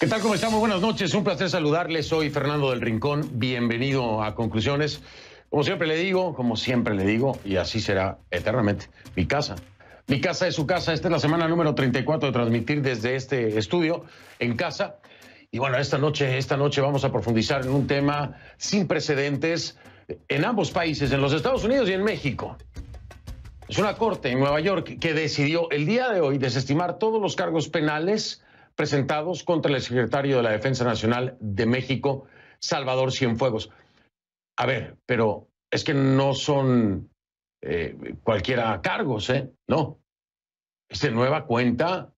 ¿Qué tal? ¿Cómo estamos? Buenas noches. Un placer saludarles. Soy Fernando del Rincón. Bienvenido a Conclusiones. Como siempre le digo, como siempre le digo, y así será eternamente, mi casa. Mi casa es su casa. Esta es la semana número 34 de transmitir desde este estudio en casa. Y bueno, esta noche, esta noche vamos a profundizar en un tema sin precedentes en ambos países, en los Estados Unidos y en México. Es una corte en Nueva York que decidió el día de hoy desestimar todos los cargos penales presentados contra el secretario de la Defensa Nacional de México, Salvador Cienfuegos. A ver, pero es que no son eh, cualquiera cargos, ¿eh? No. Es de nueva cuenta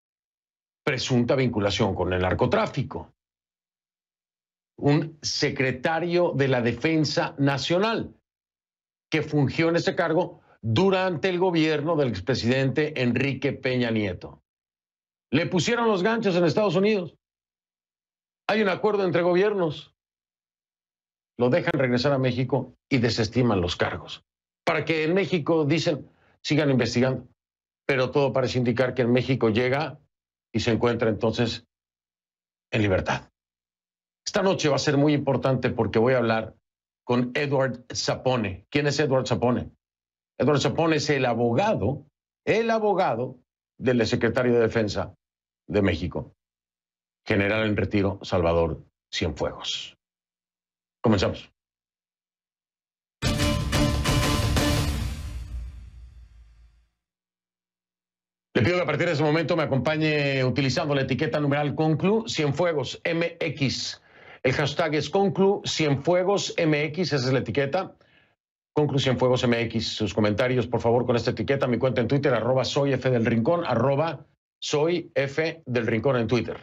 presunta vinculación con el narcotráfico. Un secretario de la Defensa Nacional que fungió en ese cargo durante el gobierno del expresidente Enrique Peña Nieto. Le pusieron los ganchos en Estados Unidos. Hay un acuerdo entre gobiernos. Lo dejan regresar a México y desestiman los cargos. Para que en México, dicen, sigan investigando. Pero todo parece indicar que en México llega y se encuentra entonces en libertad. Esta noche va a ser muy importante porque voy a hablar con Edward Zapone. ¿Quién es Edward Zapone? Edward Zapone es el abogado, el abogado del secretario de Defensa, de México, general en retiro Salvador Cienfuegos. Comenzamos. Le pido que a partir de ese momento me acompañe utilizando la etiqueta numeral Conclu Cienfuegos MX. El hashtag es Conclu Cienfuegos MX, esa es la etiqueta. Conclu Cienfuegos MX. Sus comentarios, por favor, con esta etiqueta. Mi cuenta en Twitter, arroba soy F del Rincón, arroba soy F del Rincón en Twitter.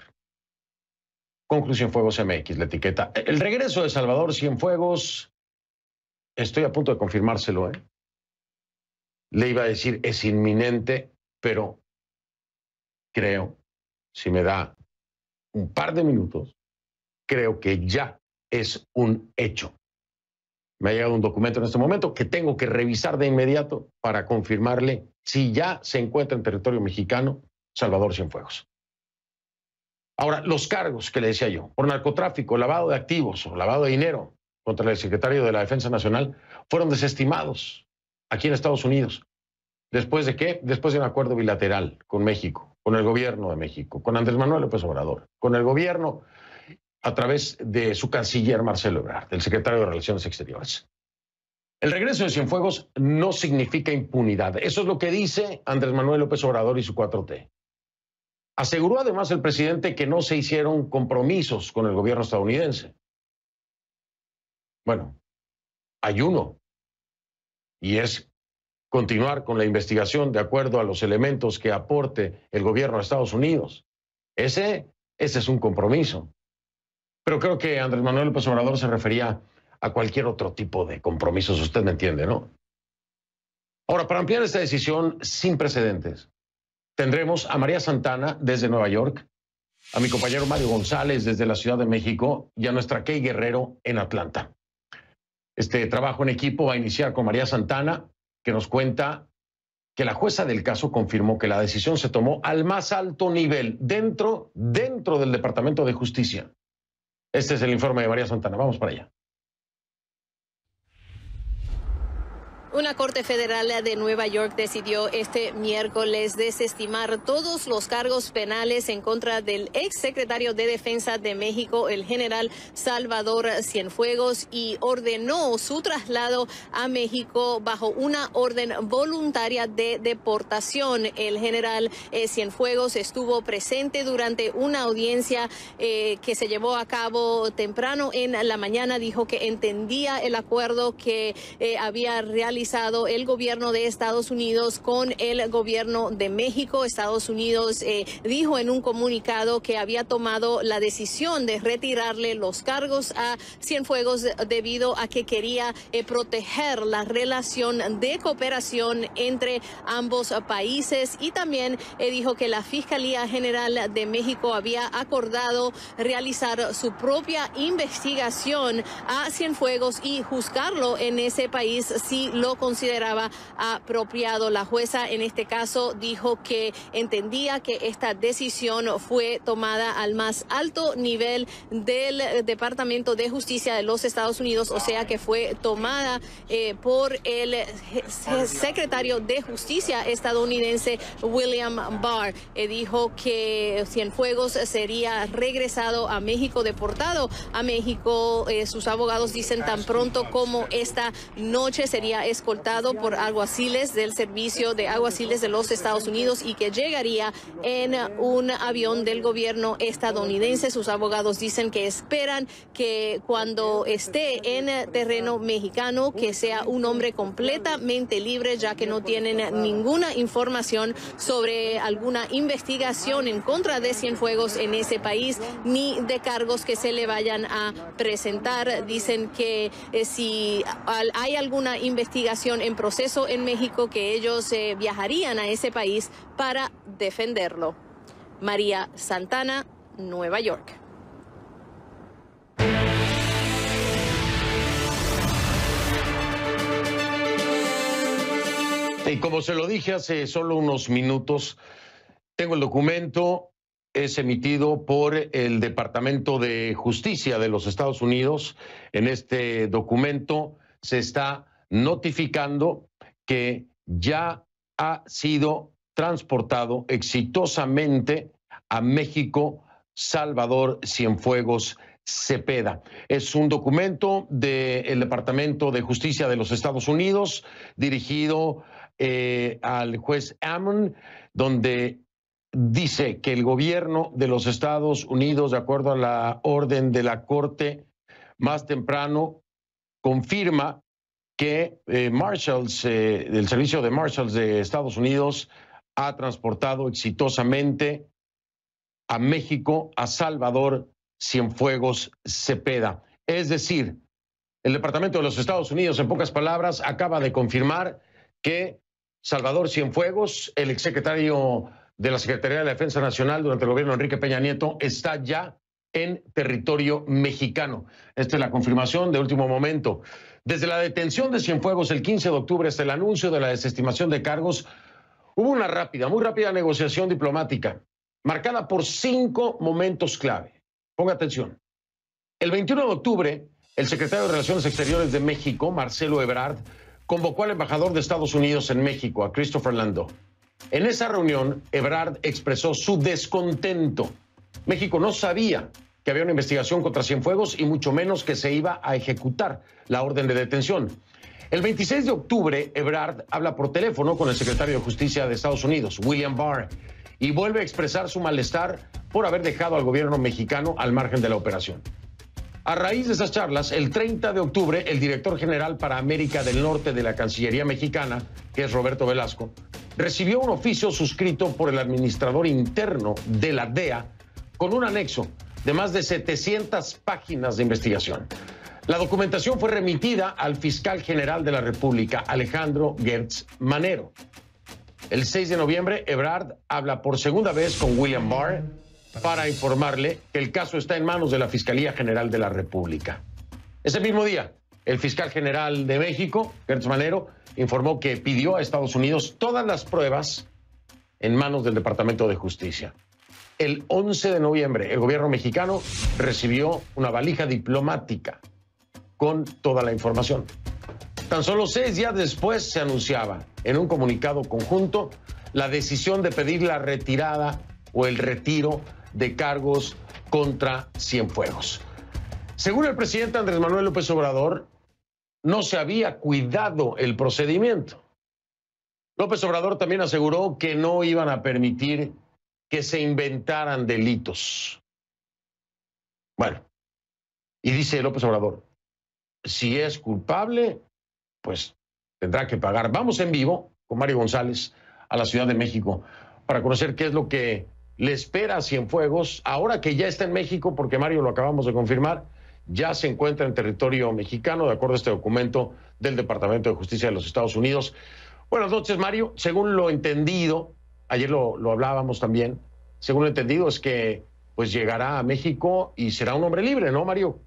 Conclusión Fuegos MX, la etiqueta. El regreso de Salvador Cienfuegos, estoy a punto de confirmárselo, ¿eh? Le iba a decir, es inminente, pero creo, si me da un par de minutos, creo que ya es un hecho. Me ha llegado un documento en este momento que tengo que revisar de inmediato para confirmarle si ya se encuentra en territorio mexicano Salvador Cienfuegos. Ahora, los cargos que le decía yo, por narcotráfico, lavado de activos o lavado de dinero contra el secretario de la Defensa Nacional, fueron desestimados aquí en Estados Unidos. ¿Después de qué? Después de un acuerdo bilateral con México, con el gobierno de México, con Andrés Manuel López Obrador, con el gobierno a través de su canciller Marcelo Ebrard, del secretario de Relaciones Exteriores. El regreso de Cienfuegos no significa impunidad. Eso es lo que dice Andrés Manuel López Obrador y su 4T. Aseguró además el presidente que no se hicieron compromisos con el gobierno estadounidense. Bueno, hay uno, y es continuar con la investigación de acuerdo a los elementos que aporte el gobierno de Estados Unidos. Ese, ese es un compromiso. Pero creo que Andrés Manuel López Obrador se refería a cualquier otro tipo de compromisos, usted me entiende, ¿no? Ahora, para ampliar esta decisión sin precedentes, Tendremos a María Santana desde Nueva York, a mi compañero Mario González desde la Ciudad de México y a nuestra Key Guerrero en Atlanta. Este trabajo en equipo va a iniciar con María Santana, que nos cuenta que la jueza del caso confirmó que la decisión se tomó al más alto nivel dentro dentro del Departamento de Justicia. Este es el informe de María Santana. Vamos para allá. Una corte federal de Nueva York decidió este miércoles desestimar todos los cargos penales en contra del ex secretario de Defensa de México, el general Salvador Cienfuegos, y ordenó su traslado a México bajo una orden voluntaria de deportación. El general eh, Cienfuegos estuvo presente durante una audiencia eh, que se llevó a cabo temprano en la mañana. Dijo que entendía el acuerdo que eh, había realizado el gobierno de Estados Unidos con el gobierno de México. Estados Unidos eh, dijo en un comunicado que había tomado la decisión de retirarle los cargos a Cienfuegos debido a que quería eh, proteger la relación de cooperación entre ambos países y también eh, dijo que la Fiscalía General de México había acordado realizar su propia investigación a Cienfuegos y juzgarlo en ese país si lo consideraba apropiado. La jueza en este caso dijo que entendía que esta decisión fue tomada al más alto nivel del Departamento de Justicia de los Estados Unidos, o sea que fue tomada eh, por el secretario de Justicia estadounidense William Barr. Eh, dijo que Cienfuegos sería regresado a México, deportado a México. Eh, sus abogados dicen tan pronto como esta noche sería escoltado por aguaciles del Servicio de aguaciles de los Estados Unidos y que llegaría en un avión del gobierno estadounidense. Sus abogados dicen que esperan que cuando esté en terreno mexicano, que sea un hombre completamente libre, ya que no tienen ninguna información sobre alguna investigación en contra de Cienfuegos en ese país, ni de cargos que se le vayan a presentar. Dicen que eh, si hay alguna investigación, en proceso en México que ellos eh, viajarían a ese país para defenderlo. María Santana, Nueva York. Y como se lo dije hace solo unos minutos, tengo el documento, es emitido por el Departamento de Justicia de los Estados Unidos. En este documento se está notificando que ya ha sido transportado exitosamente a México Salvador Cienfuegos Cepeda. Es un documento del Departamento de Justicia de los Estados Unidos dirigido eh, al juez Ammon, donde dice que el gobierno de los Estados Unidos, de acuerdo a la orden de la Corte, más temprano confirma que eh, Marshalls, eh, el servicio de Marshalls de Estados Unidos ha transportado exitosamente a México a Salvador Cienfuegos Cepeda. Es decir, el Departamento de los Estados Unidos, en pocas palabras, acaba de confirmar que Salvador Cienfuegos, el exsecretario de la Secretaría de la Defensa Nacional durante el gobierno de Enrique Peña Nieto, está ya en territorio mexicano. Esta es la confirmación de último momento. Desde la detención de Cienfuegos el 15 de octubre hasta el anuncio de la desestimación de cargos, hubo una rápida, muy rápida negociación diplomática, marcada por cinco momentos clave. Ponga atención. El 21 de octubre, el secretario de Relaciones Exteriores de México, Marcelo Ebrard, convocó al embajador de Estados Unidos en México, a Christopher Landau. En esa reunión, Ebrard expresó su descontento. México no sabía que había una investigación contra Cienfuegos y mucho menos que se iba a ejecutar la orden de detención. El 26 de octubre, Ebrard habla por teléfono con el secretario de Justicia de Estados Unidos, William Barr, y vuelve a expresar su malestar por haber dejado al gobierno mexicano al margen de la operación. A raíz de esas charlas, el 30 de octubre, el director general para América del Norte de la Cancillería Mexicana, que es Roberto Velasco, recibió un oficio suscrito por el administrador interno de la DEA con un anexo de más de 700 páginas de investigación. La documentación fue remitida al fiscal general de la República, Alejandro Gertz Manero. El 6 de noviembre, Ebrard habla por segunda vez con William Barr para informarle que el caso está en manos de la Fiscalía General de la República. Ese mismo día, el fiscal general de México, Gertz Manero, informó que pidió a Estados Unidos todas las pruebas en manos del Departamento de Justicia. El 11 de noviembre, el gobierno mexicano recibió una valija diplomática con toda la información. Tan solo seis días después se anunciaba en un comunicado conjunto la decisión de pedir la retirada o el retiro de cargos contra Cienfuegos. Según el presidente Andrés Manuel López Obrador, no se había cuidado el procedimiento. López Obrador también aseguró que no iban a permitir que se inventaran delitos. Bueno, y dice López Obrador, si es culpable, pues tendrá que pagar. Vamos en vivo con Mario González a la Ciudad de México para conocer qué es lo que le espera a Cienfuegos, ahora que ya está en México, porque Mario lo acabamos de confirmar, ya se encuentra en territorio mexicano, de acuerdo a este documento del Departamento de Justicia de los Estados Unidos. Buenas noches, Mario. Según lo entendido, ayer lo, lo hablábamos también, según lo entendido, es que pues llegará a México y será un hombre libre, ¿no, Mario?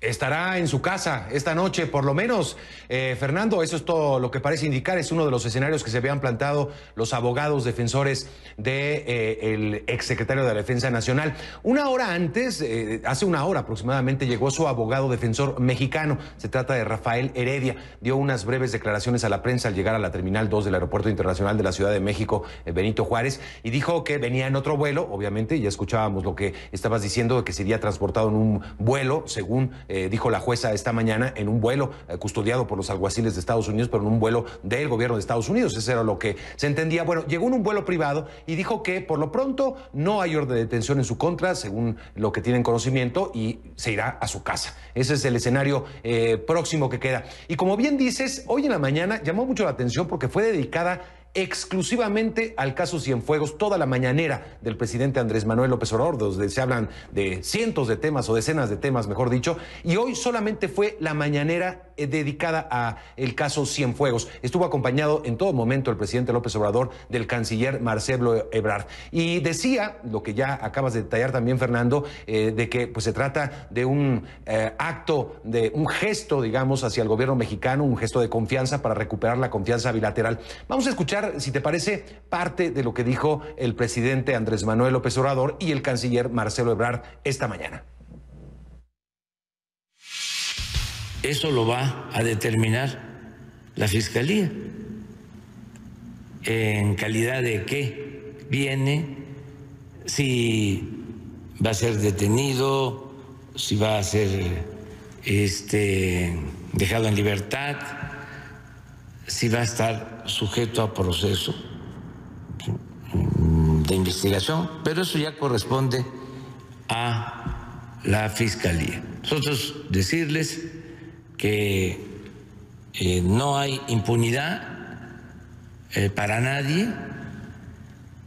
estará en su casa esta noche, por lo menos. Eh, Fernando, eso es todo lo que parece indicar. Es uno de los escenarios que se habían plantado los abogados defensores del eh, exsecretario de la Defensa Nacional. Una hora antes, eh, hace una hora aproximadamente, llegó su abogado defensor mexicano. Se trata de Rafael Heredia. Dio unas breves declaraciones a la prensa al llegar a la Terminal 2 del Aeropuerto Internacional de la Ciudad de México, Benito Juárez, y dijo que venía en otro vuelo, obviamente, ya escuchábamos lo que estabas diciendo, que sería transportado en un vuelo, según eh, dijo la jueza esta mañana, en un vuelo eh, custodiado por los alguaciles de Estados Unidos, pero en un vuelo del gobierno de Estados Unidos. Eso era lo que se entendía. Bueno, llegó en un vuelo privado y dijo que por lo pronto no hay orden de detención en su contra, según lo que tienen conocimiento, y se irá a su casa. Ese es el escenario eh, próximo que queda. Y como bien dices, hoy en la mañana llamó mucho la atención porque fue dedicada exclusivamente al caso Cienfuegos toda la mañanera del presidente Andrés Manuel López Obrador, donde se hablan de cientos de temas o decenas de temas, mejor dicho, y hoy solamente fue la mañanera eh, dedicada a el caso Cienfuegos. Estuvo acompañado en todo momento el presidente López Obrador del canciller Marcelo Ebrard. Y decía, lo que ya acabas de detallar también, Fernando, eh, de que pues, se trata de un eh, acto, de un gesto, digamos, hacia el gobierno mexicano, un gesto de confianza para recuperar la confianza bilateral. Vamos a escuchar, si te parece, parte de lo que dijo el presidente Andrés Manuel López Obrador y el canciller Marcelo Ebrard esta mañana. Eso lo va a determinar la Fiscalía. ¿En calidad de qué viene? Si va a ser detenido, si va a ser este, dejado en libertad, si va a estar sujeto a proceso de investigación, pero eso ya corresponde a la Fiscalía. Nosotros decirles que eh, no hay impunidad eh, para nadie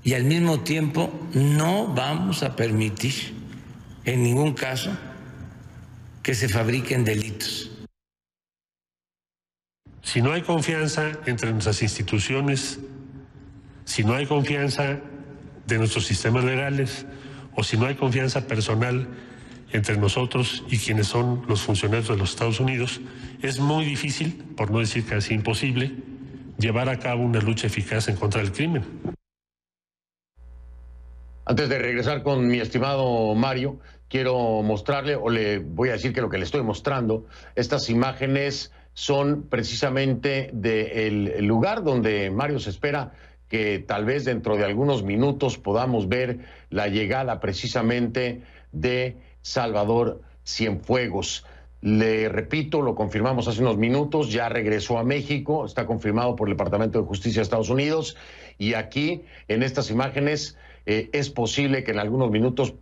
y al mismo tiempo no vamos a permitir en ningún caso que se fabriquen delitos. Si no hay confianza entre nuestras instituciones, si no hay confianza de nuestros sistemas legales o si no hay confianza personal entre nosotros y quienes son los funcionarios de los Estados Unidos, es muy difícil, por no decir casi imposible, llevar a cabo una lucha eficaz en contra del crimen. Antes de regresar con mi estimado Mario, quiero mostrarle, o le voy a decir que lo que le estoy mostrando, estas imágenes son precisamente del lugar donde Mario se espera que tal vez dentro de algunos minutos podamos ver la llegada precisamente de Salvador Cienfuegos. Le repito, lo confirmamos hace unos minutos, ya regresó a México, está confirmado por el Departamento de Justicia de Estados Unidos y aquí en estas imágenes eh, es posible que en algunos minutos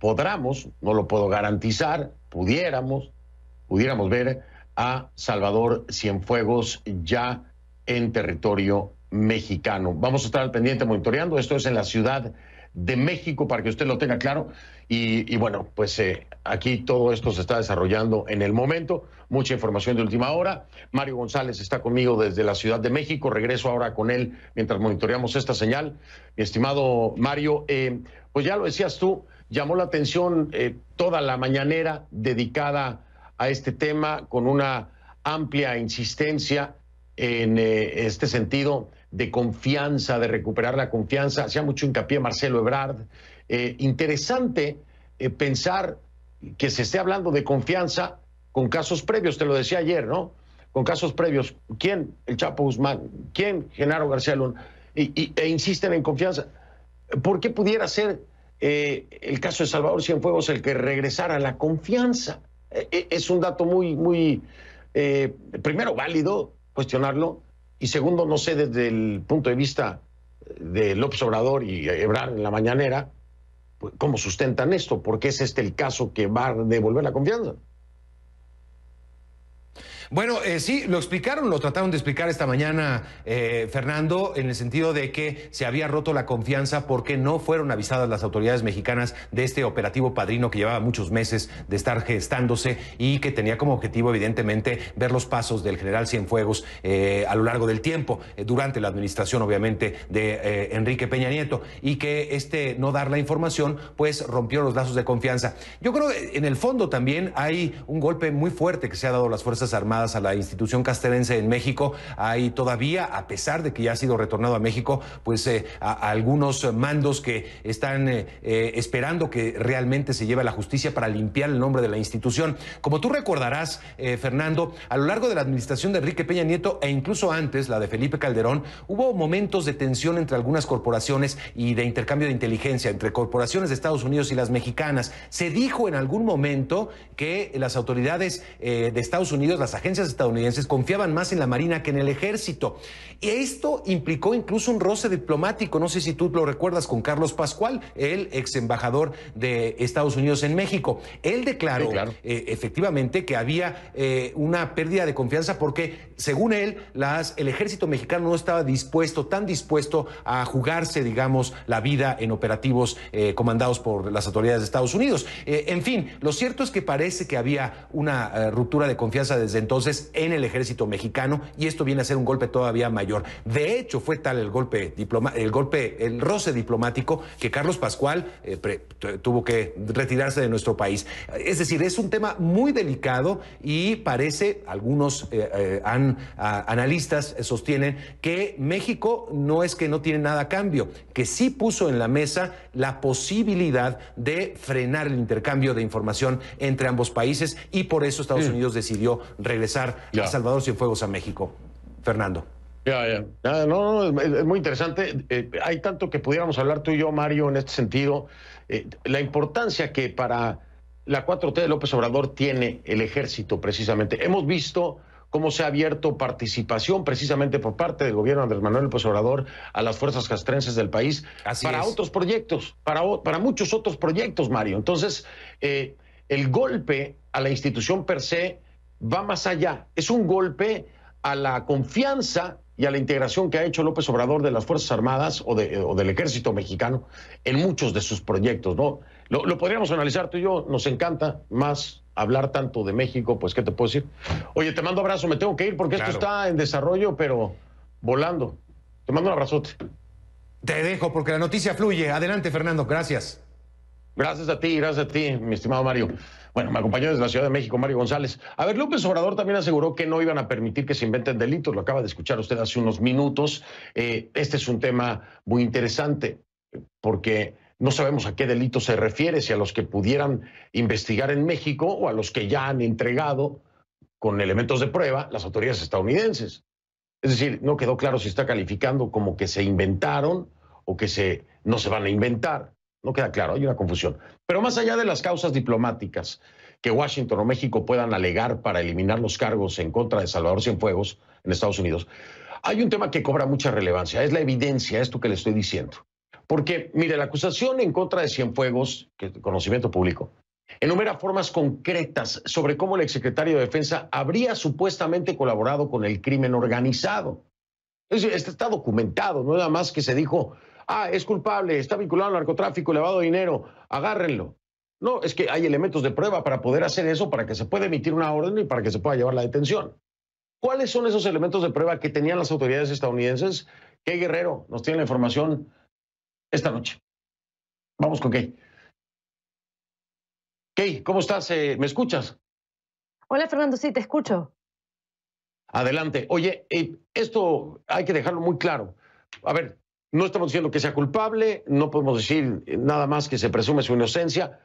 podamos, no lo puedo garantizar, pudiéramos, pudiéramos ver a Salvador Cienfuegos ya en territorio mexicano. Vamos a estar al pendiente monitoreando, esto es en la ciudad de México, para que usted lo tenga claro. Y, bueno, pues eh, aquí todo esto se está desarrollando en el momento. Mucha información de última hora. Mario González está conmigo desde la Ciudad de México. Regreso ahora con él mientras monitoreamos esta señal. Mi estimado Mario, eh, pues ya lo decías tú, llamó la atención eh, toda la mañanera dedicada a este tema con una amplia insistencia en este sentido de confianza, de recuperar la confianza. Hacía mucho hincapié Marcelo Ebrard. Eh, interesante eh, pensar que se esté hablando de confianza con casos previos, te lo decía ayer, ¿no? Con casos previos. ¿Quién? El Chapo Guzmán. ¿Quién? Genaro García Luna. Y, e insisten en confianza. ¿Por qué pudiera ser eh, el caso de Salvador Cienfuegos el que regresara la confianza? es un dato muy, muy, primero válido cuestionarlo, y segundo, no sé desde el punto de vista de López Obrador y Ebrard en la mañanera, pues, cómo sustentan esto, porque es este el caso que va a devolver la confianza. Bueno, eh, sí, lo explicaron, lo trataron de explicar esta mañana, eh, Fernando, en el sentido de que se había roto la confianza porque no fueron avisadas las autoridades mexicanas de este operativo padrino que llevaba muchos meses de estar gestándose y que tenía como objetivo, evidentemente, ver los pasos del general Cienfuegos eh, a lo largo del tiempo, durante la administración, obviamente, de Enrique Peña Nieto, y que este no dar la información, pues rompió los lazos de confianza. Yo creo que en el fondo también hay un golpe muy fuerte que se ha dado a las Fuerzas Armadas a la institución castrense en México. Hay todavía, a pesar de que ya ha sido retornado a México, pues eh, algunos mandos que están eh, eh, esperando que realmente se lleve a la justicia para limpiar el nombre de la institución. Como tú recordarás, Fernando, a lo largo de la administración de Enrique Peña Nieto e incluso antes, la de Felipe Calderón, hubo momentos de tensión entre algunas corporaciones y de intercambio de inteligencia entre corporaciones de Estados Unidos y las mexicanas. Se dijo en algún momento que las autoridades de Estados Unidos, las agencias, agencias estadounidenses confiaban más en la Marina que en el ejército. Y esto implicó incluso un roce diplomático, no sé si tú lo recuerdas, con Carlos Pascual, el ex embajador de Estados Unidos en México. Él declaró eh, efectivamente que había eh, una pérdida de confianza porque, según él, las, el ejército mexicano no estaba dispuesto, tan dispuesto a jugarse, digamos, la vida en operativos eh, comandados por las autoridades de Estados Unidos. en fin, lo cierto es que parece que había una ruptura de confianza desde entonces entonces en el ejército mexicano y esto viene a ser un golpe todavía mayor. De hecho, fue tal el golpe, diploma, el golpe, el roce diplomático que Carlos Pascual eh, tuvo que retirarse de nuestro país. Es decir, es un tema muy delicado y parece, algunos han, eh, eh, analistas sostienen que México no es que no tiene nada a cambio, que sí puso en la mesa la posibilidad de frenar el intercambio de información entre ambos países y por eso Estados Unidos decidió regresar ...de Salvador a Salvador Cienfuegos a México. Fernando. Ya, ya. No, no, es, muy interesante. Eh, hay tanto que pudiéramos hablar tú y yo, Mario, en este sentido. Eh, la importancia que para la 4T de López Obrador tiene el ejército, precisamente. Hemos visto cómo se ha abierto participación precisamente por parte del gobierno de Andrés Manuel López Obrador a las fuerzas castrenses del país para otros proyectos, para, para muchos otros proyectos, Mario. Entonces, eh, el golpe a la institución per se va más allá. Es un golpe a la confianza y a la integración que ha hecho López Obrador de las Fuerzas Armadas o, de, eh, del Ejército Mexicano en muchos de sus proyectos, ¿no? Lo, podríamos analizar tú y yo, nos encanta más hablar tanto de México, pues, ¿qué te puedo decir? Oye, te mando abrazo, me tengo que ir porque esto está en desarrollo, pero volando. Te mando un abrazote. Te dejo porque la noticia fluye. Adelante, Fernando, gracias. Gracias a ti, gracias a ti, mi estimado Mario. Bueno, me acompañó desde la Ciudad de México Mario González. A ver, López Obrador también aseguró que no iban a permitir que se inventen delitos. Lo acaba de escuchar usted hace unos minutos. Eh, este es un tema muy interesante porque no sabemos a qué delitos se refiere, si a los que pudieran investigar en México o a los que ya han entregado con elementos de prueba las autoridades estadounidenses. Es decir, no quedó claro si está calificando como que se inventaron o que se, no se van a inventar. No queda claro, hay una confusión. Pero más allá de las causas diplomáticas que Washington o México puedan alegar para eliminar los cargos en contra de Salvador Cienfuegos en Estados Unidos, hay un tema que cobra mucha relevancia, es la evidencia, esto que le estoy diciendo. Porque, mire, la acusación en contra de Cienfuegos, que conocimiento público, enumera formas concretas sobre cómo el exsecretario de Defensa habría supuestamente colaborado con el crimen organizado. Está documentado, no nada más que se dijo Ah, es culpable, está vinculado al narcotráfico, lavado de dinero, agárrenlo. No, es que hay elementos de prueba para poder hacer eso, para que se pueda emitir una orden y para que se pueda llevar la detención. ¿Cuáles son esos elementos de prueba que tenían las autoridades estadounidenses? Key Guerrero nos tiene la información esta noche. Vamos con Key. Key, ¿cómo estás? Eh, ¿Me escuchas? Hola Fernando, sí, te escucho. Adelante. Oye, eh, esto hay que dejarlo muy claro. A ver, no estamos diciendo que sea culpable, no podemos decir nada más que se presume su inocencia,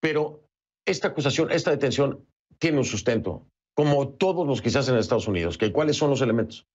pero esta acusación, esta detención tiene un sustento, como todos los que en Estados Unidos. ¿Cuáles son los elementos?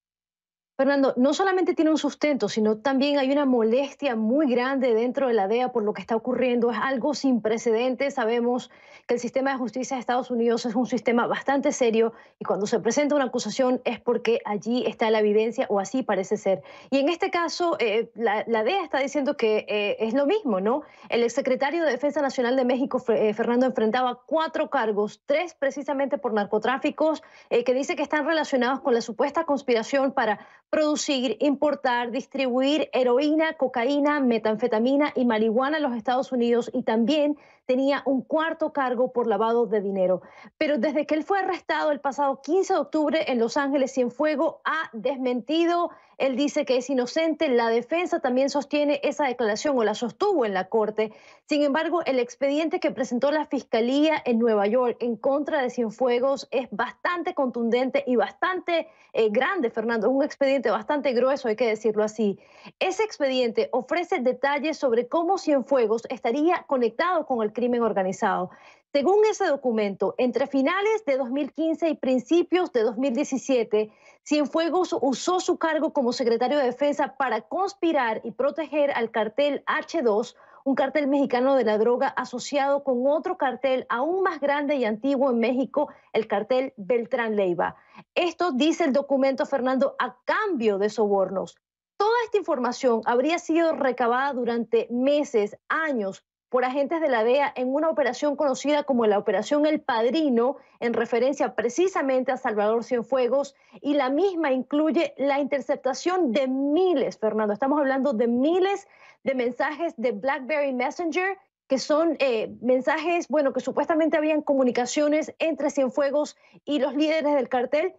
Fernando, no solamente tiene un sustento, sino también hay una molestia muy grande dentro de la DEA por lo que está ocurriendo. Es algo sin precedentes. Sabemos que el sistema de justicia de Estados Unidos es un sistema bastante serio y cuando se presenta una acusación es porque allí está la evidencia o así parece ser. Y en este caso, eh, la, DEA está diciendo que eh, es lo mismo, ¿no? El exsecretario de Defensa Nacional de México, eh, Fernando, enfrentaba cuatro cargos, tres precisamente por narcotráficos, que dice que están relacionados con la supuesta conspiración para producir, importar, distribuir heroína, cocaína, metanfetamina y marihuana a los Estados Unidos y también tenía un cuarto cargo por lavado de dinero. Pero desde que él fue arrestado el pasado 15 de octubre en Los Ángeles, Cienfuegos ha desmentido. Él dice que es inocente. La defensa también sostiene esa declaración o la sostuvo en la corte. Sin embargo, el expediente que presentó la fiscalía en Nueva York en contra de Cienfuegos es bastante contundente y bastante eh, grande, Fernando. un expediente bastante grueso, hay que decirlo así. Ese expediente ofrece detalles sobre cómo Cienfuegos estaría conectado con el crimen organizado. Según ese documento, entre finales de 2015 y principios de 2017, Cienfuegos usó su cargo como secretario de Defensa para conspirar y proteger al cartel H2, un cartel mexicano de la droga asociado con otro cartel aún más grande y antiguo en México, el cartel Beltrán Leiva. Esto dice el documento, Fernando, a cambio de sobornos. Toda esta información habría sido recabada durante meses, años, por agentes de la DEA en una operación conocida como la Operación El Padrino, en referencia precisamente a Salvador Cienfuegos, y la misma incluye la interceptación de miles, Fernando, estamos hablando de miles de mensajes de BlackBerry Messenger, que son eh, mensajes, bueno, que supuestamente habían comunicaciones entre Cienfuegos y los líderes del cartel,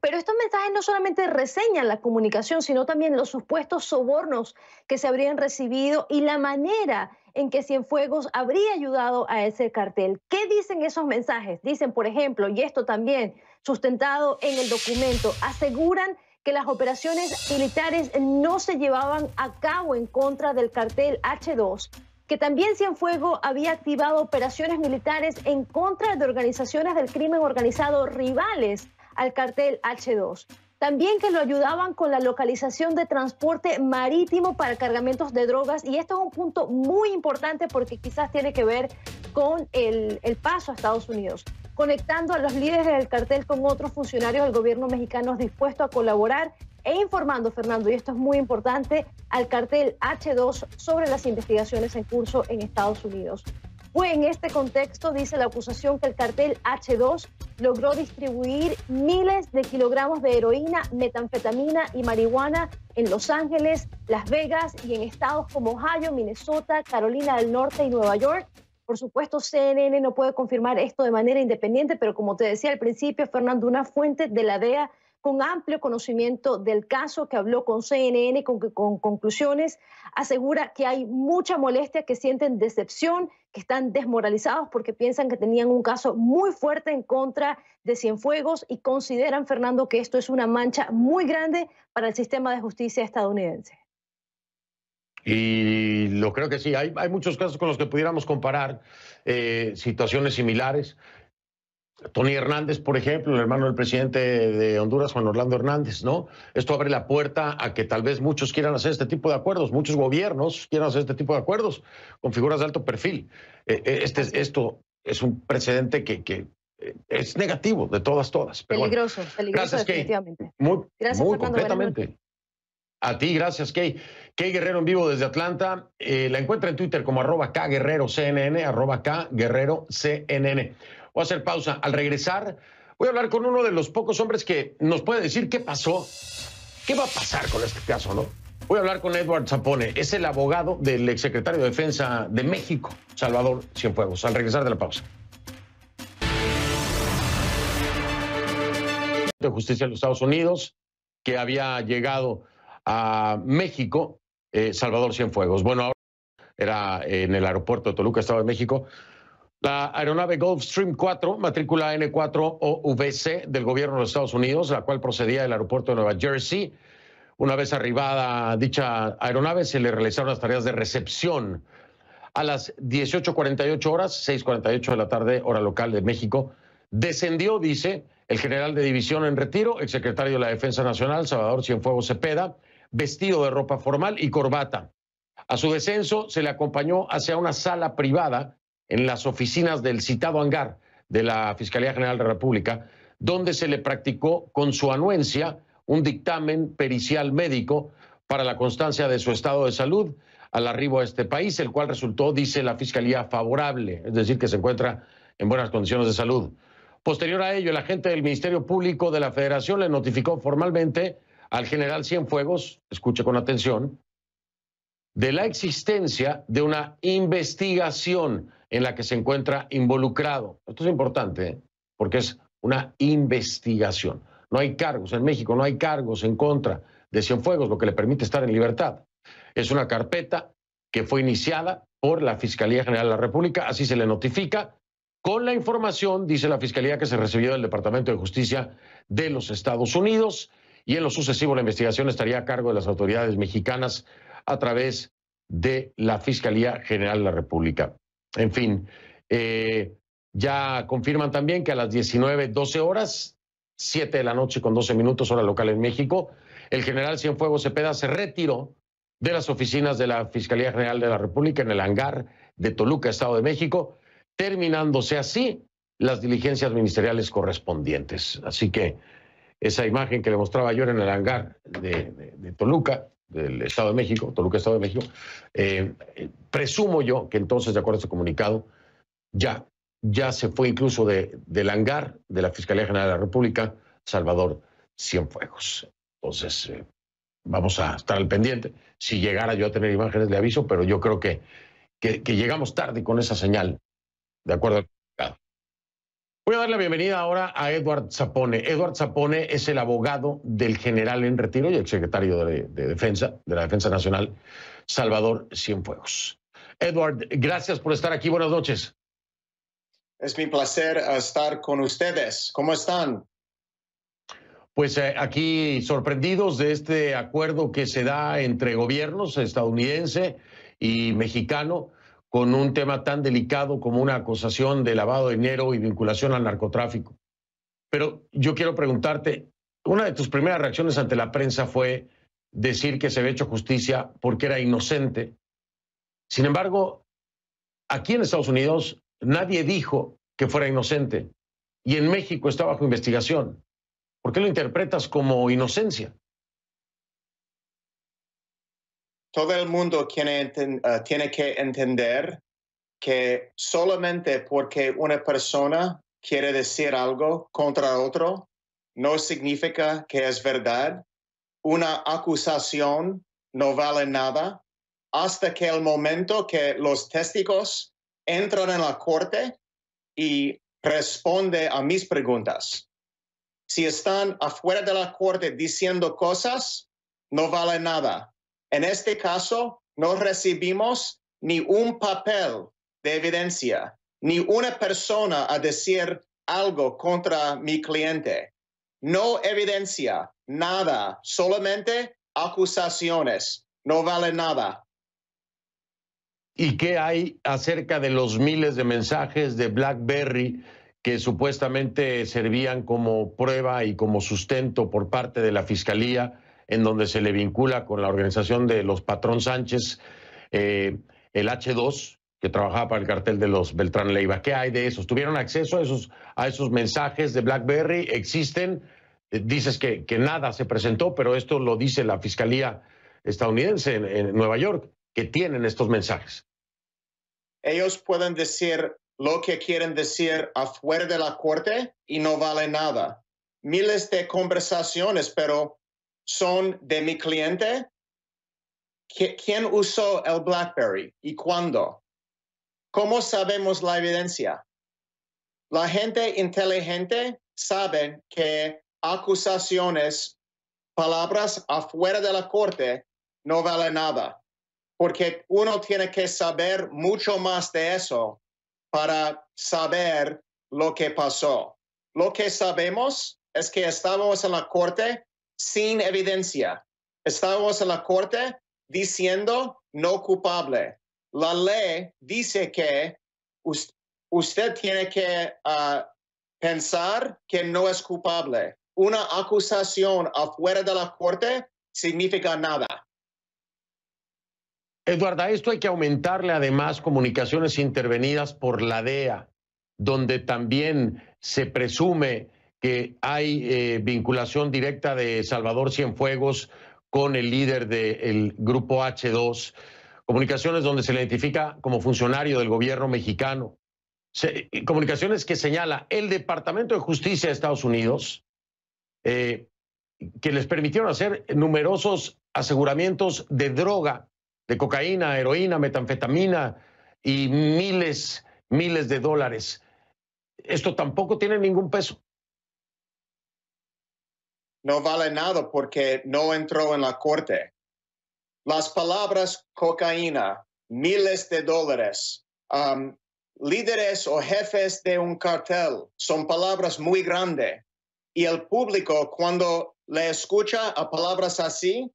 pero estos mensajes no solamente reseñan la comunicación, sino también los supuestos sobornos que se habrían recibido y la manera en que Cienfuegos habría ayudado a ese cartel. ¿Qué dicen esos mensajes? Dicen, por ejemplo, y esto también sustentado en el documento, aseguran que las operaciones militares no se llevaban a cabo en contra del cartel H2, que también Cienfuegos había activado operaciones militares en contra de organizaciones del crimen organizado rivales al cartel H2. También que lo ayudaban con la localización de transporte marítimo para cargamentos de drogas. Y esto es un punto muy importante porque quizás tiene que ver con el, paso a Estados Unidos conectando a los líderes del cartel con otros funcionarios del gobierno mexicano dispuestos a colaborar e informando, Fernando, y esto es muy importante, al cartel H2 sobre las investigaciones en curso en Estados Unidos. Fue en este contexto, dice la acusación, que el cartel H2 logró distribuir miles de kilogramos de heroína, metanfetamina y marihuana en Los Ángeles, Las Vegas y en estados como Ohio, Minnesota, Carolina del Norte y Nueva York. Por supuesto, CNN no puede confirmar esto de manera independiente, pero como te decía al principio, Fernando, una fuente de la DEA con amplio conocimiento del caso, que habló con CNN, con, con conclusiones, asegura que hay mucha molestia, que sienten decepción, que están desmoralizados porque piensan que tenían un caso muy fuerte en contra de Cienfuegos y consideran, Fernando, que esto es una mancha muy grande para el sistema de justicia estadounidense. Y lo creo que sí. Hay, muchos casos con los que pudiéramos comparar eh, situaciones similares. Tony Hernández, por ejemplo, el hermano del presidente de Honduras, Juan Orlando Hernández, ¿no? Esto abre la puerta a que tal vez muchos quieran hacer este tipo de acuerdos, muchos gobiernos quieran hacer este tipo de acuerdos con figuras de alto perfil. Eh, eh, este, esto es un precedente que, que eh, es negativo de todas, todas. peligroso, peligroso, gracias, definitivamente. Muy, gracias, muy completamente. A ti, gracias, Key. Key Guerrero en vivo desde Atlanta. la encuentra en Twitter como arroba K CNN, arroba K Guerrero CNN. Voy a hacer pausa. Al regresar, voy a hablar con uno de los pocos hombres que nos puede decir qué pasó, qué va a pasar con este caso, ¿no? Voy a hablar con Edward Zapone, es el abogado del exsecretario de Defensa de México, Salvador Cienfuegos. Al regresar de la pausa. de Justicia de los Estados Unidos, que había llegado a México, eh, Salvador Cienfuegos. Bueno, ahora era en el aeropuerto de Toluca, Estado de México. La aeronave Gulfstream 4, matrícula N4OVC del gobierno de los Estados Unidos, la cual procedía del aeropuerto de Nueva Jersey. Una vez arribada dicha aeronave, se le realizaron las tareas de recepción. A las 18.48 horas, 6.48 de la tarde, hora local de México, descendió, dice, el general de división en retiro, secretario de la Defensa Nacional, Salvador Cienfuegos Cepeda, vestido de ropa formal y corbata. A su descenso se le acompañó hacia una sala privada en las oficinas del citado hangar de la Fiscalía General de la República, donde se le practicó con su anuencia un dictamen pericial médico para la constancia de su estado de salud al arribo a este país, el cual resultó, dice la Fiscalía, favorable, es decir, que se encuentra en buenas condiciones de salud. Posterior a ello, el agente del Ministerio Público de la Federación le notificó formalmente al general Cienfuegos, escuche con atención, de la existencia de una investigación en la que se encuentra involucrado. Esto es importante ¿eh? porque es una investigación. No hay cargos en México, no hay cargos en contra de Cienfuegos, lo que le permite estar en libertad. Es una carpeta que fue iniciada por la Fiscalía General de la República, así se le notifica, con la información, dice la Fiscalía, que se recibió del Departamento de Justicia de los Estados Unidos y en lo sucesivo la investigación estaría a cargo de las autoridades mexicanas a través de la Fiscalía General de la República. En fin, eh, ya confirman también que a las 19, 12 horas, 7 de la noche con 12 minutos hora local en México, el general Cienfuegos Cepeda se retiró de las oficinas de la Fiscalía General de la República en el hangar de Toluca, Estado de México, terminándose así las diligencias ministeriales correspondientes. Así que esa imagen que le mostraba yo en el hangar de Toluca del Estado de México, Toluca Estado de México, eh, presumo yo que entonces, de acuerdo a este comunicado, ya, ya se fue incluso de, del hangar de la Fiscalía General de la República, Salvador Cienfuegos. Entonces, eh, vamos a estar al pendiente. Si llegara yo a tener imágenes, le aviso, pero yo creo que, que, que llegamos tarde con esa señal, de acuerdo Voy a dar la bienvenida ahora a Edward Zapone. Edward Zapone es el abogado del general en retiro y el secretario de, Defensa, de la Defensa Nacional, Salvador Cienfuegos. Edward, gracias por estar aquí. Buenas noches. Es mi placer eh, estar con ustedes. ¿Cómo están? Pues eh, aquí sorprendidos de este acuerdo que se da entre gobiernos estadounidense y mexicano con un tema tan delicado como una acusación de lavado de dinero y vinculación al narcotráfico. Pero yo quiero preguntarte, una de tus primeras reacciones ante la prensa fue decir que se había hecho justicia porque era inocente. Sin embargo, aquí en Estados Unidos nadie dijo que fuera inocente y en México está bajo investigación. ¿Por qué lo interpretas como inocencia? todo el mundo eh, tiene, que entender que solamente porque una persona quiere decir algo contra otro, no significa que es verdad. Una acusación no vale nada hasta que el momento que los testigos entran en la corte y responde a mis preguntas. Si están afuera de la corte diciendo cosas, no vale nada. En este caso, no recibimos ni un papel de evidencia, ni una persona a decir algo contra mi cliente. No evidencia, nada, solamente acusaciones. No vale nada. ¿Y qué hay acerca de los miles de mensajes de BlackBerry que supuestamente servían como prueba y como sustento por parte de la Fiscalía en donde se le vincula con la organización de los Patrón Sánchez, eh, el H2, que trabajaba para el cartel de los Beltrán Leiva. ¿Qué hay de esos? ¿Tuvieron acceso a esos, a esos mensajes de BlackBerry? ¿Existen? Eh, dices que, que nada se presentó, pero esto lo dice la Fiscalía estadounidense en Nueva York, que tienen estos mensajes. Ellos pueden decir lo que quieren decir afuera de la corte y no vale nada. Miles de conversaciones, pero son de mi cliente? ¿Quién usó el BlackBerry y cuándo? ¿Cómo sabemos la evidencia? La gente inteligente sabe que acusaciones, palabras afuera de la corte no valen nada, porque uno tiene que saber mucho más de eso para saber lo que pasó. Lo que sabemos es que estábamos en la corte sin evidencia. Estamos en la corte diciendo no culpable. La ley dice que usted, tiene que ah, pensar que no es culpable. Una acusación afuera de la corte significa nada. Eduardo, esto hay que aumentarle además comunicaciones intervenidas por la DEA, donde también se presume que hay eh, vinculación directa de Salvador Cienfuegos con el líder del grupo H2, comunicaciones donde se le identifica como funcionario del gobierno mexicano, comunicaciones que señala el Departamento de Justicia de Estados Unidos, eh, que les permitieron hacer numerosos aseguramientos de droga, de cocaína, heroína, metanfetamina y miles, miles de dólares. Esto tampoco tiene ningún peso no vale nada porque no entró en la corte. Las palabras cocaína, miles de dólares, um, líderes o jefes de un cartel son palabras muy grandes. Y el público cuando le escucha a palabras así,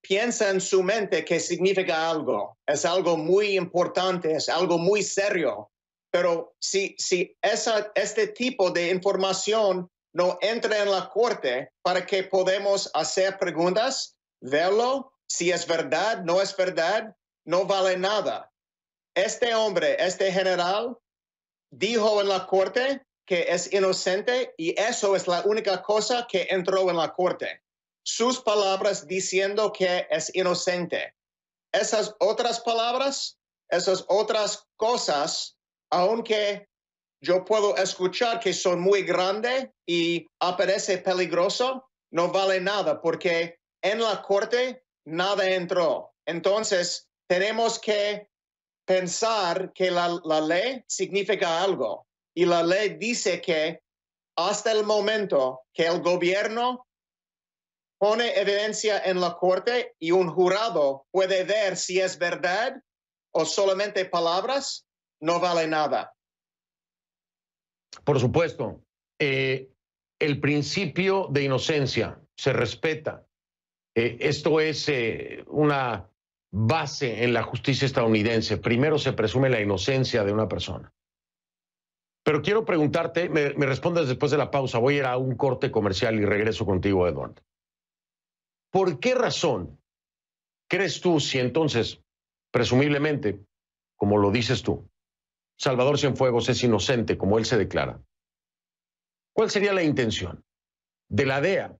piensa en su mente que significa algo. Es algo muy importante, es algo muy serio. Pero si, si esa, este tipo de información no entre en la corte para que podamos hacer preguntas, verlo, si es verdad, no es verdad, no vale nada. Este hombre, este general, dijo en la corte que es inocente y eso es la única cosa que entró en la corte. Sus palabras diciendo que es inocente. Esas otras palabras, esas otras cosas, aunque yo puedo escuchar que son muy grandes y aparece peligroso, no vale nada porque en la corte nada entró. Entonces, tenemos que pensar que la, la ley significa algo y la ley dice que hasta el momento que el gobierno pone evidencia en la corte y un jurado puede ver si es verdad o solamente palabras, no vale nada. Por supuesto, eh, el principio de inocencia se respeta. Eh, esto es eh, una base en la justicia estadounidense. Primero se presume la inocencia de una persona. Pero quiero preguntarte, me, me respondes después de la pausa, voy a ir a un corte comercial y regreso contigo, Edward. ¿Por qué razón crees tú si entonces, presumiblemente, como lo dices tú, Salvador Cienfuegos es inocente, como él se declara, ¿cuál sería la intención de la DEA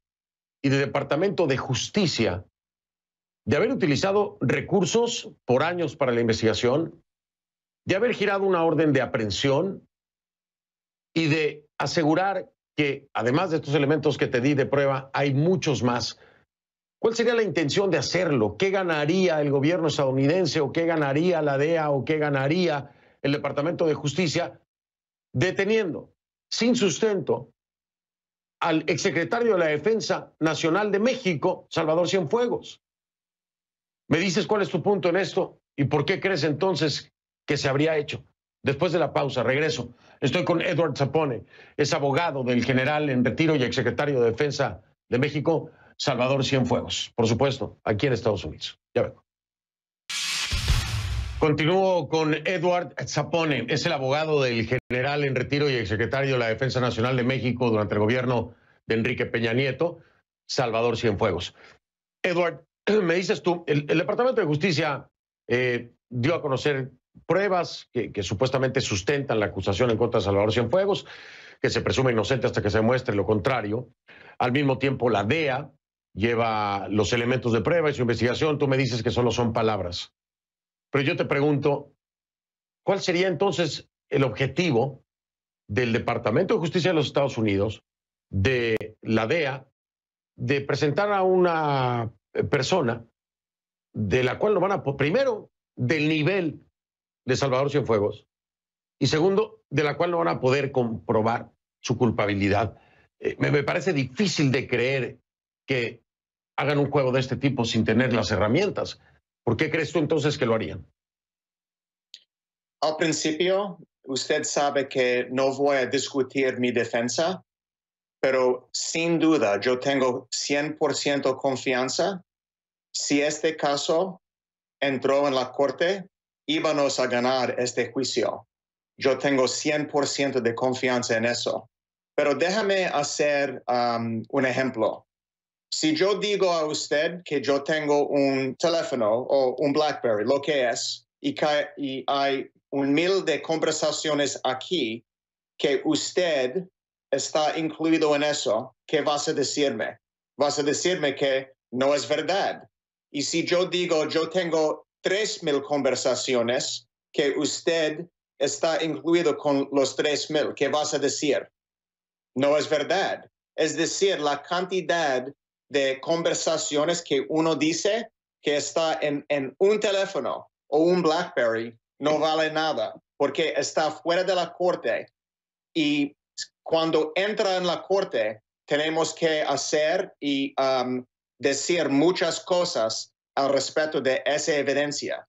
y del Departamento de Justicia de haber utilizado recursos por años para la investigación, de haber girado una orden de aprehensión y de asegurar que, además de estos elementos que te di de prueba, hay muchos más? ¿Cuál sería la intención de hacerlo? ¿Qué ganaría el gobierno estadounidense o qué ganaría la DEA o qué ganaría el Departamento de Justicia, deteniendo sin sustento al exsecretario de la Defensa Nacional de México, Salvador Cienfuegos. ¿Me dices cuál es tu punto en esto y por qué crees entonces que se habría hecho? Después de la pausa, regreso. Estoy con Edward Zapone, es abogado del general en retiro y exsecretario de Defensa de México, Salvador Cienfuegos, por supuesto, aquí en Estados Unidos. Ya vengo. Continúo con Edward Zapone, es el abogado del general en retiro y exsecretario de la Defensa Nacional de México durante el gobierno de Enrique Peña Nieto, Salvador Cienfuegos. Edward, me dices tú, el, Departamento de Justicia eh, dio a conocer pruebas que, que, supuestamente sustentan la acusación en contra de Salvador Cienfuegos, que se presume inocente hasta que se muestre lo contrario. Al mismo tiempo, la DEA lleva los elementos de prueba y su investigación. Tú me dices que solo son palabras. Pero yo te pregunto, ¿cuál sería entonces el objetivo del Departamento de Justicia de los Estados Unidos, de la DEA, de presentar a una eh, persona de la cual no van a, primero, del nivel de Salvador Cienfuegos, y segundo, de la cual no van a poder comprobar su culpabilidad. Eh, me parece difícil de creer que hagan un juego de este tipo sin tener las herramientas. ¿Por qué crees tú entonces que lo harían? Al principio, usted sabe que no voy a discutir mi defensa, pero sin duda yo tengo 100% confianza. Si este caso entró en la corte, íbamos a ganar este juicio. Yo tengo 100% de confianza en eso. Pero déjame hacer um, un ejemplo. Si yo digo a usted que yo tengo un teléfono o un BlackBerry, lo que es, y, que, hay un mil de conversaciones aquí que usted está incluido en eso, ¿qué vas a decirme? Vas a decirme que no es verdad. Y si yo digo, yo tengo tres mil conversaciones que usted está incluido con los tres mil, ¿qué vas a decir? No es verdad. Es decir, la cantidad de conversaciones que uno dice que está en, un teléfono o un BlackBerry no vale nada porque está fuera de la corte y cuando entra en la corte tenemos que hacer y um, decir muchas cosas al respecto de esa evidencia.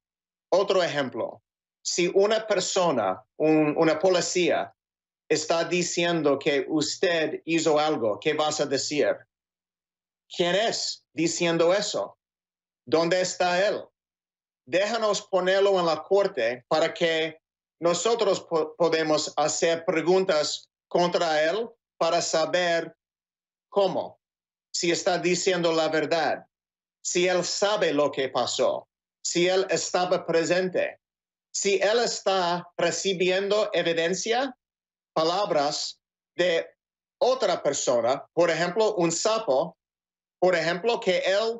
Otro ejemplo, si una persona, una policía, está diciendo que usted hizo algo, ¿qué vas a decir? ¿Quién es diciendo eso? ¿Dónde está él? Déjanos ponerlo en la corte para que nosotros podemos hacer preguntas contra él para saber cómo, si está diciendo la verdad, si él sabe lo que pasó, si él estaba presente, si él está recibiendo evidencia, palabras de otra persona, por ejemplo, un sapo por ejemplo, que él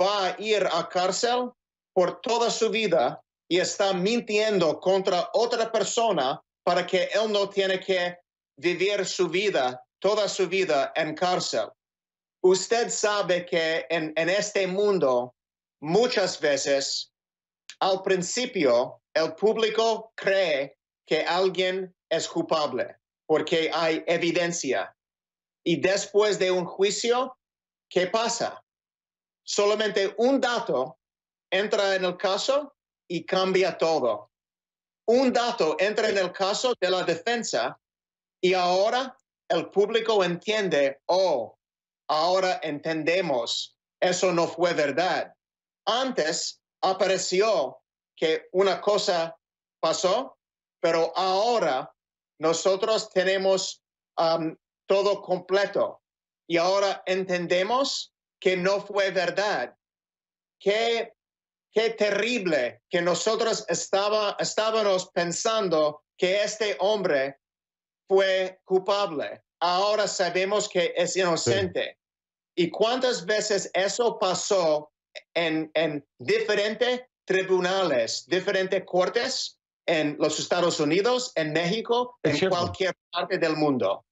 va a ir a cárcel por toda su vida y está mintiendo contra otra persona para que él no tiene que vivir su vida, toda su vida en cárcel. Usted sabe que en, en este mundo muchas veces al principio el público cree que alguien es culpable porque hay evidencia. Y después de un juicio, ¿Qué pasa? Solamente un dato entra en el caso y cambia todo. Un dato entra en el caso de la defensa y ahora el público entiende, oh, ahora entendemos, eso no fue verdad. Antes apareció que una cosa pasó, pero ahora nosotros tenemos um, todo completo y ahora entendemos que no fue verdad. Qué, terrible que nosotros estaba, estábamos pensando que este hombre fue culpable. Ahora sabemos que es inocente. ¿Y cuántas veces eso pasó en, en diferentes tribunales, diferentes cortes en los Estados Unidos, en México, en cualquier parte del mundo?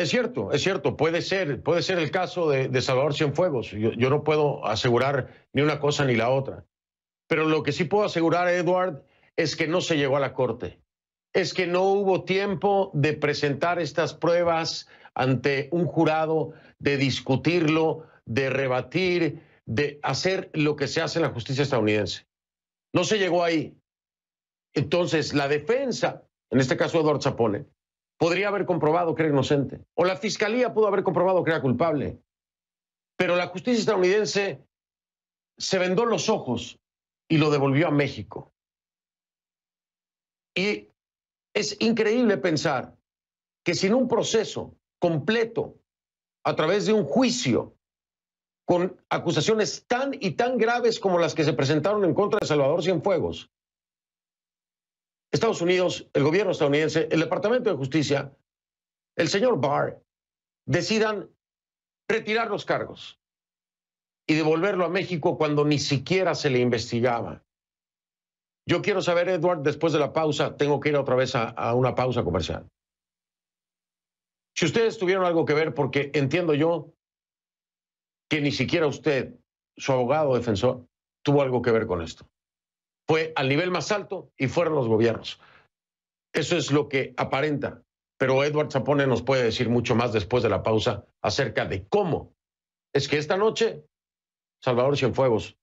Es cierto, es cierto, puede ser, puede ser el caso de, Salvador Cienfuegos. Yo, no puedo asegurar ni una cosa ni la otra. Pero lo que sí puedo asegurar, Edward, es que no se llegó a la corte. Es que no hubo tiempo de presentar estas pruebas ante un jurado, de discutirlo, de rebatir, de hacer lo que se hace en la justicia estadounidense. No se llegó ahí. Entonces, la defensa, en este caso Edward Chapone, podría haber comprobado que era inocente, o la fiscalía pudo haber comprobado que era culpable, pero la justicia estadounidense se vendó los ojos y lo devolvió a México. Y es increíble pensar que sin un proceso completo, a través de un juicio, con acusaciones tan y tan graves como las que se presentaron en contra de Salvador Cienfuegos, Estados Unidos, el gobierno estadounidense, el Departamento de Justicia, el señor Barr, decidan retirar los cargos y devolverlo a México cuando ni siquiera se le investigaba. Yo quiero saber, Edward, después de la pausa, tengo que ir otra vez a, a una pausa comercial. Si ustedes tuvieron algo que ver, porque entiendo yo que ni siquiera usted, su abogado defensor, tuvo algo que ver con esto fue al nivel más alto y fueron los gobiernos. Eso es lo que aparenta. Pero Edward Zapone nos puede decir mucho más después de la pausa acerca de cómo es que esta noche Salvador Cienfuegos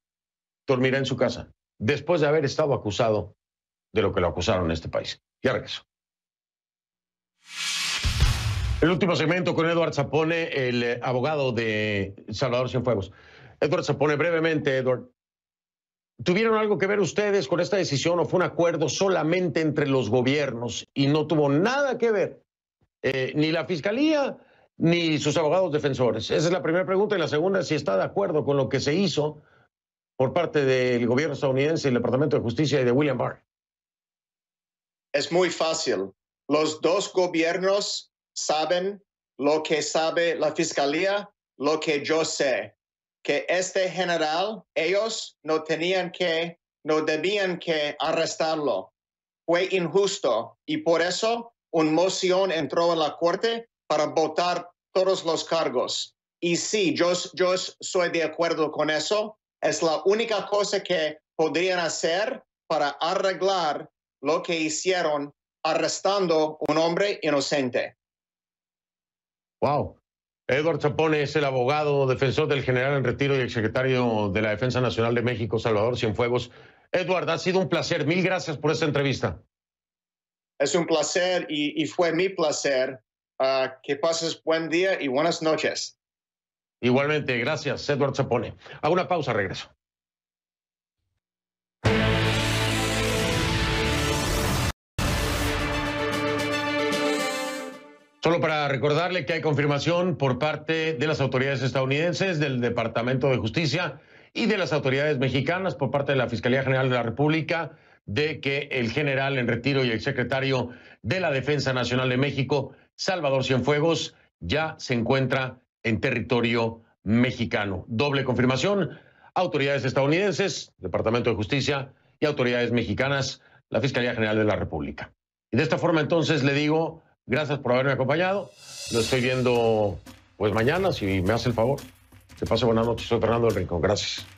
dormirá en su casa después de haber estado acusado de lo que lo acusaron en este país. Ya regreso. El último segmento con Edward Zapone, el eh, abogado de Salvador Cienfuegos. Edward Zapone, brevemente, Edward, ¿Tuvieron algo que ver ustedes con esta decisión o fue un acuerdo solamente entre los gobiernos y no tuvo nada que ver eh, ni la fiscalía ni sus abogados defensores? Esa es la primera pregunta y la segunda, si está de acuerdo con lo que se hizo por parte del gobierno estadounidense, el Departamento de Justicia y de William Barr. Es muy fácil. Los dos gobiernos saben lo que sabe la fiscalía, lo que yo sé que este general, ellos no tenían que, no debían que arrestarlo. Fue injusto y por eso una moción entró en la corte para votar todos los cargos. Y sí, yo, yo soy de acuerdo con eso. Es la única cosa que podrían hacer para arreglar lo que hicieron arrestando un hombre inocente. Wow. Edward Chapone es el abogado, defensor del general en retiro y exsecretario de la Defensa Nacional de México, Salvador Cienfuegos. Edward, ha sido un placer. Mil gracias por esta entrevista. Es un placer y, fue mi placer. Ah, que pases buen día y buenas noches. Igualmente, gracias, Edward Chapone. Hago una pausa, regreso. Solo para recordarle que hay confirmación por parte de las autoridades estadounidenses, del Departamento de Justicia y de las autoridades mexicanas por parte de la Fiscalía General de la República de que el general en retiro y exsecretario secretario de la Defensa Nacional de México, Salvador Cienfuegos, ya se encuentra en territorio mexicano. Doble confirmación, autoridades estadounidenses, Departamento de Justicia y autoridades mexicanas, la Fiscalía General de la República. Y de esta forma entonces le digo Gracias por haberme acompañado. Lo estoy viendo pues mañana, si me hace el favor. te pase buena noches. Soy Fernando del Rincón. Gracias.